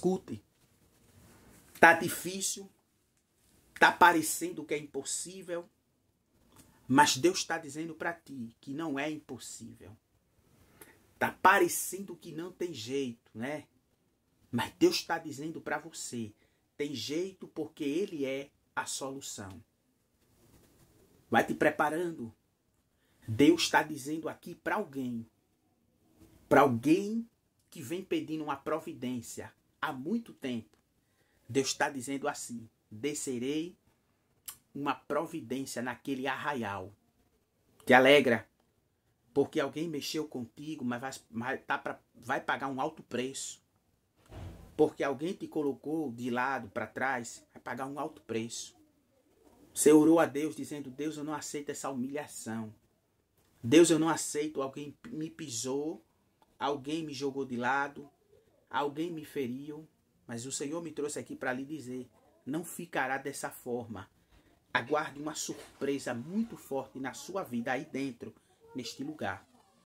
escute. Tá difícil, tá parecendo que é impossível, mas Deus está dizendo para ti que não é impossível. Tá parecendo que não tem jeito, né? Mas Deus está dizendo para você, tem jeito porque Ele é a solução. Vai te preparando. Deus está dizendo aqui para alguém, para alguém que vem pedindo uma providência, há muito tempo, Deus está dizendo assim: descerei uma providência naquele arraial. Te alegra, porque alguém mexeu contigo, mas vai, mas tá pra, vai pagar um alto preço. Porque alguém te colocou de lado, para trás, vai pagar um alto preço. Você orou a Deus dizendo: Deus, eu não aceito essa humilhação. Deus, eu não aceito. Alguém me pisou, alguém me jogou de lado, Alguém me feriu, mas o Senhor me trouxe aqui para lhe dizer: não ficará dessa forma. Aguarde uma surpresa muito forte na sua vida aí dentro, neste lugar.